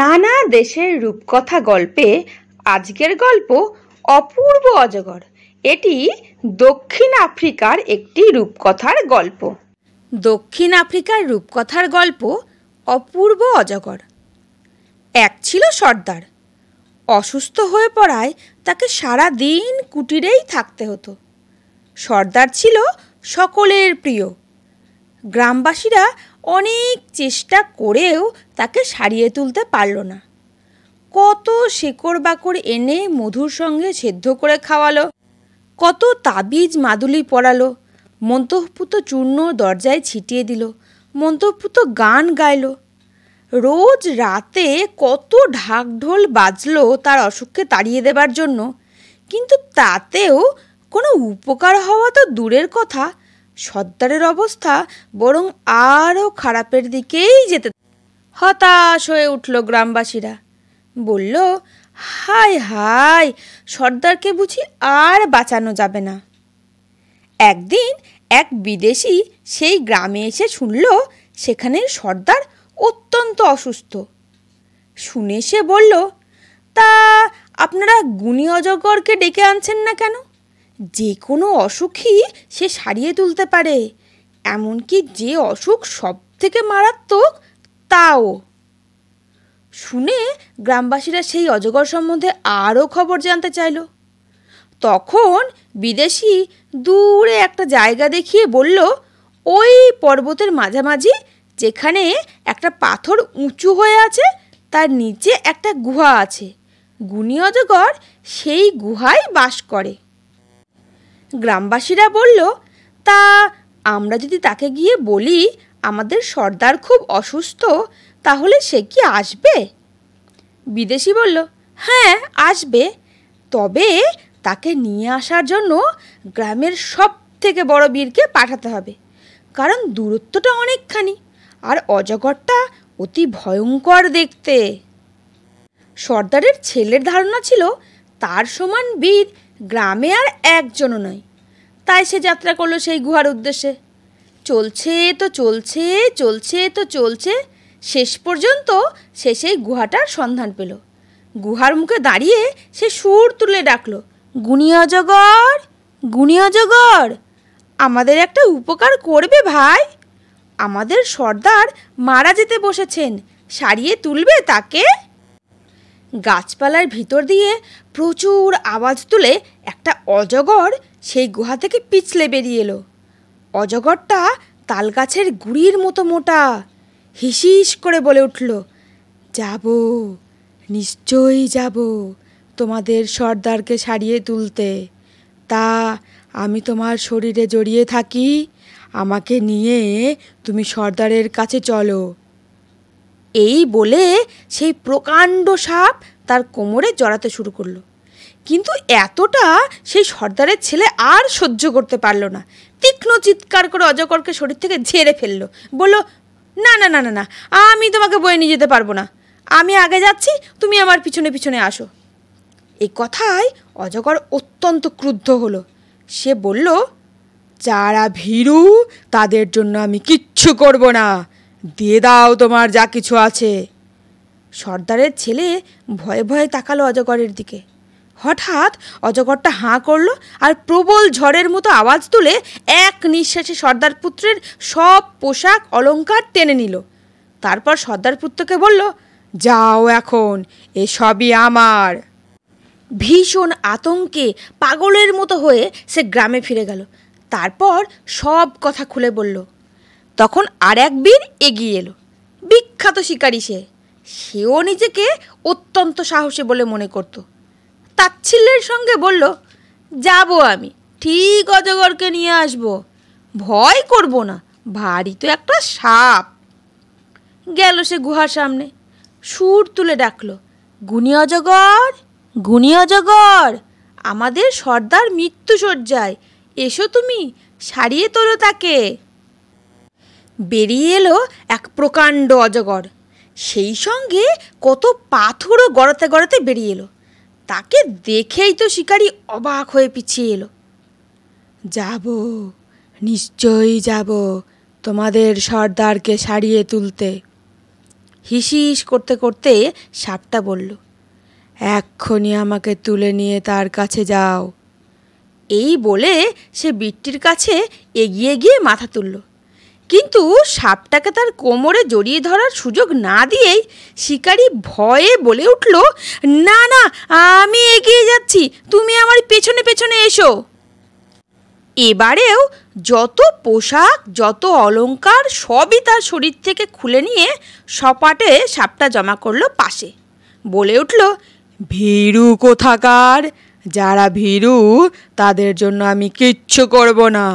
নানা দেশের রূপকথা গল্পে আজকের গল্প অপূর্ব অজগর এটি দক্ষিণ আফ্রিকার একটি রূপকথার গল্প দক্ষিণ আফ্রিকার রূপকথার গল্প অপূর্ব অজগর এক ছিল সর্দার অসুস্থ হয়ে পড়ায় তাকে সারা দিন কুটিরেই থাকতে হতো সর্দার ছিল সকলের প্রিয় গ্রামবাসীরা অনেক চেষ্টা করেও তাকে সারিয়ে তুলতে পারল না কত শেকড় বাকড় এনে মধুর সঙ্গে সেদ্ধ করে খাওয়ালো কত তাবিজ মাদুলি পরালো মন্তপুত চূর্ণ দরজায় ছিটিয়ে দিল মন্তপুত গান গাইল রোজ রাতে কত ঢাকঢোল বাজলো তার অসুখকে তাড়িয়ে দেবার জন্য কিন্তু তাতেও কোনো উপকার হওয়া তো দূরের কথা সর্দারের অবস্থা বরং আরও খারাপের দিকেই যেতে হতাশ হয়ে উঠল গ্রামবাসীরা বলল হায় হায় সর্দারকে বুঝি আর বাঁচানো যাবে না একদিন এক বিদেশি সেই গ্রামে এসে শুনল সেখানে সর্দার অত্যন্ত অসুস্থ শুনে সে বলল তা আপনারা গুণী অজগরকে ডেকে আনছেন না কেন যে কোনো অসুখই সে সারিয়ে তুলতে পারে এমনকি যে অসুখ সব থেকে মারাত্মক তাও শুনে গ্রামবাসীরা সেই অজগর সম্বন্ধে আরও খবর জানতে চাইল তখন বিদেশি দূরে একটা জায়গা দেখিয়ে বলল ওই পর্বতের মাঝামাঝি যেখানে একটা পাথর উঁচু হয়ে আছে তার নিচে একটা গুহা আছে গুণী অজগর সেই গুহায় বাস করে গ্রামবাসীরা বলল তা আমরা যদি তাকে গিয়ে বলি আমাদের সর্দার খুব অসুস্থ তাহলে সে কি আসবে বিদেশি বলল হ্যাঁ আসবে তবে তাকে নিয়ে আসার জন্য গ্রামের সব থেকে বড় বীরকে পাঠাতে হবে কারণ দূরত্বটা অনেকখানি আর অজগরটা অতি ভয়ঙ্কর দেখতে সর্দারের ছেলের ধারণা ছিল তার সমান বীর গ্রামে আর একজনও নয় তাই সে যাত্রা করলো সেই গুহার উদ্দেশ্যে চলছে তো চলছে চলছে তো চলছে শেষ পর্যন্ত সে সেই গুহাটার সন্ধান পেল গুহার মুখে দাঁড়িয়ে সে সুর তুলে ডাকলো গুনিয়া জগর গুনিয়া জগর আমাদের একটা উপকার করবে ভাই আমাদের সর্দার মারা যেতে বসেছেন সারিয়ে তুলবে তাকে গাছপালার ভিতর দিয়ে প্রচুর আওয়াজ তুলে একটা অজগর সেই গুহা থেকে পিছলে বেরিয়ে এলো অজগরটা তাল গাছের গুড়ির মতো মোটা হিসিস করে বলে উঠল যাব নিশ্চয়ই যাব তোমাদের সর্দারকে সারিয়ে তুলতে তা আমি তোমার শরীরে জড়িয়ে থাকি আমাকে নিয়ে তুমি সর্দারের কাছে চলো এই বলে সেই প্রকাণ্ড সাপ তার কোমরে জড়াতে শুরু করলো কিন্তু এতটা সেই সর্দারের ছেলে আর সহ্য করতে পারলো না তীক্ষ্ণ চিৎকার করে অজগরকে শরীর থেকে ঝেড়ে ফেললো বললো না না না না না আমি তোমাকে বয়ে নিয়ে যেতে পারবো না আমি আগে যাচ্ছি তুমি আমার পিছনে পিছনে আসো এই কথায় অজগর অত্যন্ত ক্রুদ্ধ হলো সে বলল যারা ভীরু তাদের জন্য আমি কিচ্ছু করব না দিয়ে দাও তোমার যা কিছু আছে সর্দারের ছেলে ভয়ে ভয়ে তাকালো অজগরের দিকে হঠাৎ অজগরটা হাঁ করলো আর প্রবল ঝড়ের মতো আওয়াজ তুলে এক নিঃশ্বাসে সর্দার পুত্রের সব পোশাক অলঙ্কার টেনে নিল তারপর সর্দার পুত্রকে বলল যাও এখন এসবই আমার ভীষণ আতঙ্কে পাগলের মতো হয়ে সে গ্রামে ফিরে গেল তারপর সব কথা খুলে বলল তখন আর এক বীর এগিয়ে এলো বিখ্যাত শিকারী সে সেও নিজেকে অত্যন্ত সাহসী বলে মনে করত তাচ্ছিল্যের সঙ্গে বলল যাব আমি ঠিক অজগরকে নিয়ে আসব ভয় করব না ভারী তো একটা সাপ গেল সে গুহার সামনে সুর তুলে ডাকল গুনি অজগর গুনি অজগর আমাদের সর্দার মৃত্যু সজ্জায় এসো তুমি সারিয়ে তোলো তাকে বেরিয়ে এলো এক প্রকাণ্ড অজগর সেই সঙ্গে কত পাথরও গড়াতে গড়াতে বেরিয়ে এলো তাকে দেখেই তো শিকারি অবাক হয়ে পিছিয়ে এলো যাব নিশ্চয়ই যাব তোমাদের সর্দারকে সারিয়ে তুলতে হিসিস করতে করতে সাপটা বলল এক্ষুনি আমাকে তুলে নিয়ে তার কাছে যাও এই বলে সে বিট্টির কাছে এগিয়ে গিয়ে মাথা তুলল কিন্তু সাপটাকে তার কোমরে জড়িয়ে ধরার সুযোগ না দিয়েই শিকারি ভয়ে বলে উঠল না না আমি এগিয়ে যাচ্ছি তুমি আমার পেছনে পেছনে এসো এবারেও যত পোশাক যত অলঙ্কার সবই তার শরীর থেকে খুলে নিয়ে সপাটে সাপটা জমা করলো পাশে বলে উঠল ভীরু কোথাকার যারা ভীরু তাদের জন্য আমি কিচ্ছু করব না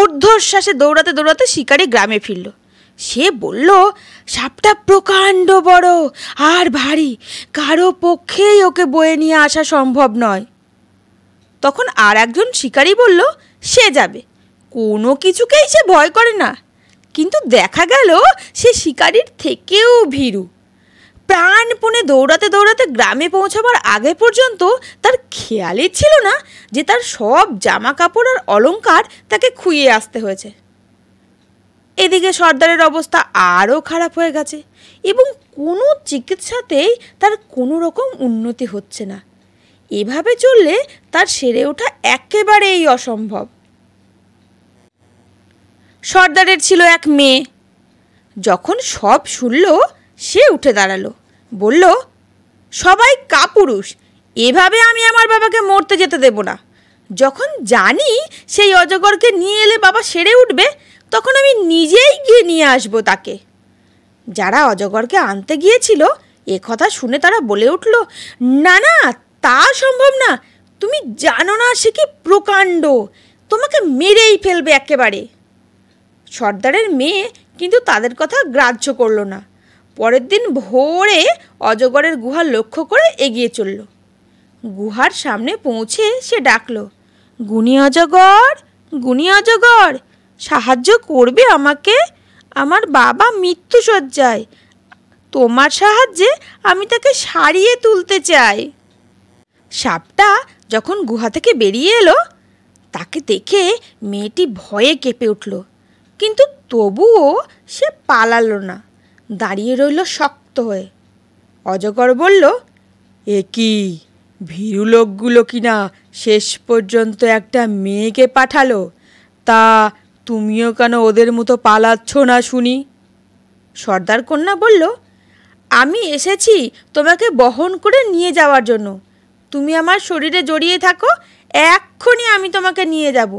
ঊর্ধ্বশ্বাসে দৌড়াতে দৌড়াতে শিকারি গ্রামে ফিরল সে বলল সাপটা প্রকাণ্ড বড় আর ভারী কারো পক্ষেই ওকে বয়ে নিয়ে আসা সম্ভব নয় তখন আর একজন শিকারি বলল সে যাবে কোনো কিছুকেই সে ভয় করে না কিন্তু দেখা গেল সে শিকারির থেকেও ভীরু প্রাণপণে দৌড়াতে দৌড়াতে গ্রামে পৌঁছাবার আগে পর্যন্ত তার খেয়ালই ছিল না যে তার সব জামা কাপড় আর অলঙ্কার তাকে খুইয়ে আসতে হয়েছে এদিকে সর্দারের অবস্থা আরও খারাপ হয়ে গেছে এবং কোনো চিকিৎসাতেই তার কোনো রকম উন্নতি হচ্ছে না এভাবে চললে তার সেরে ওঠা একেবারেই অসম্ভব সর্দারের ছিল এক মেয়ে যখন সব শুনল সে উঠে দাঁড়ালো বলল সবাই কাপুরুষ এভাবে আমি আমার বাবাকে মরতে যেতে দেব না যখন জানি সেই অজগরকে নিয়ে এলে বাবা সেরে উঠবে তখন আমি নিজেই গিয়ে নিয়ে আসব তাকে যারা অজগরকে আনতে গিয়েছিল এ কথা শুনে তারা বলে উঠল না না তা সম্ভব না তুমি জানো না সে কি প্রকাণ্ড তোমাকে মেরেই ফেলবে একেবারে সর্দারের মেয়ে কিন্তু তাদের কথা গ্রাহ্য করল না পরের দিন ভোরে অজগরের গুহা লক্ষ্য করে এগিয়ে চলল গুহার সামনে পৌঁছে সে ডাকল গুনি অজগর গুনি অজগর সাহায্য করবে আমাকে আমার বাবা মৃত্যুসজ্জায় তোমার সাহায্যে আমি তাকে সারিয়ে তুলতে চাই সাপটা যখন গুহা থেকে বেরিয়ে এলো তাকে দেখে মেয়েটি ভয়ে কেঁপে উঠল কিন্তু তবুও সে পালালো না দাঁড়িয়ে রইল শক্ত হয়ে অজগর বলল এ কি ভীরু লোকগুলো কিনা শেষ পর্যন্ত একটা মেয়েকে পাঠালো তা তুমিও কেন ওদের মতো পালাচ্ছ না শুনি সর্দার কন্যা বলল আমি এসেছি তোমাকে বহন করে নিয়ে যাওয়ার জন্য তুমি আমার শরীরে জড়িয়ে থাকো এক্ষুনি আমি তোমাকে নিয়ে যাব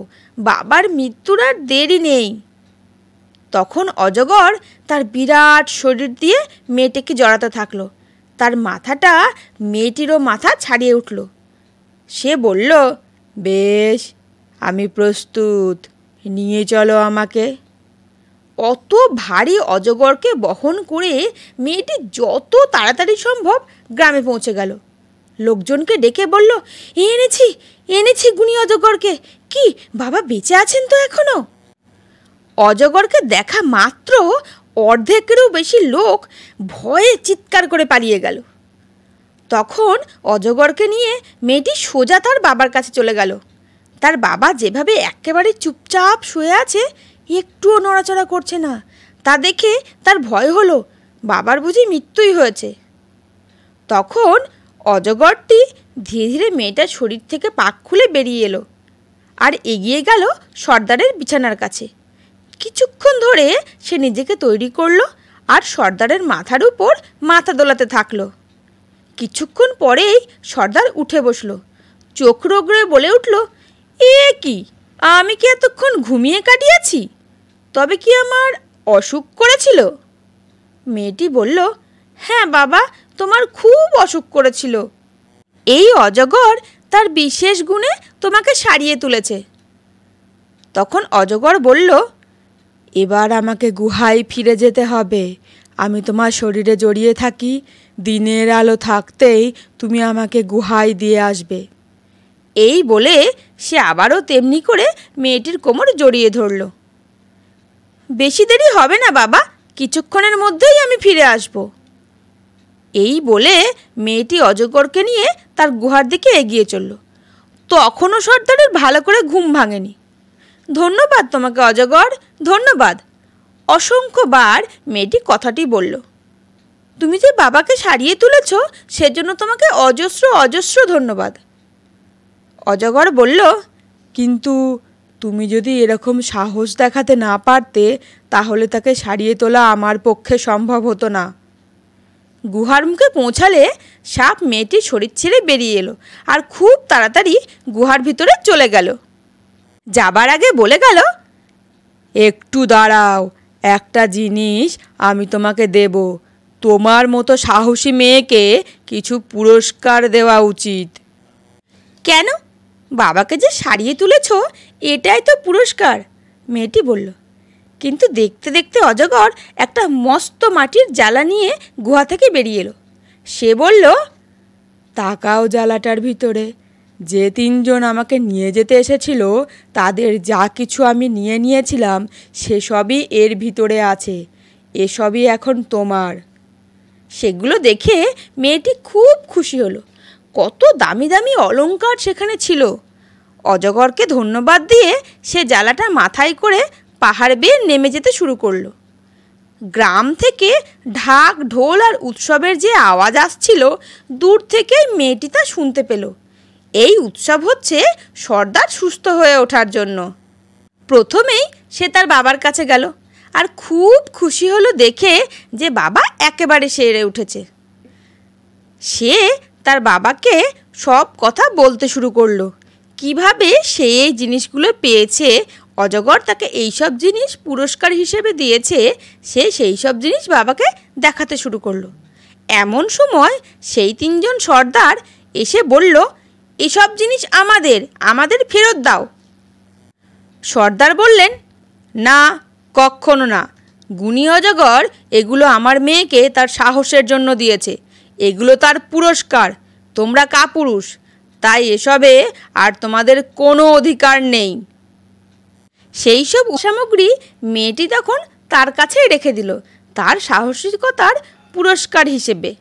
বাবার মৃত্যুর আর দেরি নেই তখন অজগর তার বিরাট শরীর দিয়ে মেয়েটিকে জড়াতে থাকলো তার মাথাটা মেয়েটিরও মাথা ছাড়িয়ে উঠল সে বলল বেশ আমি প্রস্তুত নিয়ে চলো আমাকে অত ভারী অজগরকে বহন করে মেয়েটি যত তাড়াতাড়ি সম্ভব গ্রামে পৌঁছে গেল লোকজনকে ডেকে বলল এনেছি এনেছি গুণী অজগরকে কি বাবা বেঁচে আছেন তো এখনও অজগরকে দেখা মাত্র অর্ধেকেরও বেশি লোক ভয়ে চিৎকার করে পালিয়ে গেল তখন অজগরকে নিয়ে মেয়েটি সোজা তার বাবার কাছে চলে গেল তার বাবা যেভাবে একেবারে চুপচাপ শুয়ে আছে একটুও নড়াচড়া করছে না তা দেখে তার ভয় হলো বাবার বুঝি মৃত্যুই হয়েছে তখন অজগরটি ধীরে ধীরে মেয়েটার শরীর থেকে পাক খুলে বেরিয়ে এলো আর এগিয়ে গেল সর্দারের বিছানার কাছে কিছুক্ষণ ধরে সে নিজেকে তৈরি করলো আর সর্দারের মাথার উপর মাথা দোলাতে থাকলো কিছুক্ষণ পরেই সর্দার উঠে বসলো চোখ রোগড়ে বলে উঠল এ কি আমি কি এতক্ষণ ঘুমিয়ে কাটিয়েছি তবে কি আমার অসুখ করেছিল মেয়েটি বলল হ্যাঁ বাবা তোমার খুব অসুখ করেছিল এই অজগর তার বিশেষ গুণে তোমাকে সারিয়ে তুলেছে তখন অজগর বলল এবার আমাকে গুহায় ফিরে যেতে হবে আমি তোমার শরীরে জড়িয়ে থাকি দিনের আলো থাকতেই তুমি আমাকে গুহায় দিয়ে আসবে এই বলে সে আবারও তেমনি করে মেয়েটির কোমর জড়িয়ে ধরল বেশি দেরি হবে না বাবা কিছুক্ষণের মধ্যেই আমি ফিরে আসব এই বলে মেয়েটি অজগরকে নিয়ে তার গুহার দিকে এগিয়ে চলল তখনও সর্দারের ভালো করে ঘুম ভাঙেনি ধন্যবাদ তোমাকে অজগর ধন্যবাদ অসংখ্যবার মেয়েটি কথাটি বলল তুমি যে বাবাকে সারিয়ে তুলেছ সেজন্য তোমাকে অজস্র অজস্র ধন্যবাদ অজগর বলল কিন্তু তুমি যদি এরকম সাহস দেখাতে না পারতে তাহলে তাকে সারিয়ে তোলা আমার পক্ষে সম্ভব হতো না গুহার মুখে পৌঁছালে সাপ মেয়েটি শরীর ছেড়ে বেরিয়ে এলো আর খুব তাড়াতাড়ি গুহার ভিতরে চলে গেল যাবার আগে বলে গেল একটু দাঁড়াও একটা জিনিস আমি তোমাকে দেব তোমার মতো সাহসী মেয়েকে কিছু পুরস্কার দেওয়া উচিত কেন বাবাকে যে সারিয়ে তুলেছ এটাই তো পুরস্কার মেয়েটি বলল কিন্তু দেখতে দেখতে অজগর একটা মস্ত মাটির জ্বালা নিয়ে গুহা থেকে বেরিয়ে এলো সে বলল তাকাও জ্বালাটার ভিতরে যে তিনজন আমাকে নিয়ে যেতে এসেছিল তাদের যা কিছু আমি নিয়ে নিয়েছিলাম সেসবই এর ভিতরে আছে এসবই এখন তোমার সেগুলো দেখে মেয়েটি খুব খুশি হলো কত দামি দামি অলঙ্কার সেখানে ছিল অজগরকে ধন্যবাদ দিয়ে সে জ্বালাটা মাথায় করে পাহাড় বেয়ে নেমে যেতে শুরু করলো গ্রাম থেকে ঢাক ঢোল আর উৎসবের যে আওয়াজ আসছিল দূর থেকে মেয়েটি তা শুনতে পেলো এই উৎসব হচ্ছে সর্দার সুস্থ হয়ে ওঠার জন্য প্রথমেই সে তার বাবার কাছে গেল আর খুব খুশি হলো দেখে যে বাবা একেবারে সেরে উঠেছে সে তার বাবাকে সব কথা বলতে শুরু করলো কিভাবে সে এই জিনিসগুলো পেয়েছে অজগর তাকে এইসব জিনিস পুরস্কার হিসেবে দিয়েছে সে সেই সব জিনিস বাবাকে দেখাতে শুরু করলো এমন সময় সেই তিনজন সর্দার এসে বলল এসব জিনিস আমাদের আমাদের ফেরত দাও সর্দার বললেন না কখনো না গুণী অজগর এগুলো আমার মেয়েকে তার সাহসের জন্য দিয়েছে এগুলো তার পুরস্কার তোমরা কাপুরুষ তাই এসবে আর তোমাদের কোনো অধিকার নেই সেই সব সামগ্রী মেয়েটি তখন তার কাছে রেখে দিল তার সাহসিকতার পুরস্কার হিসেবে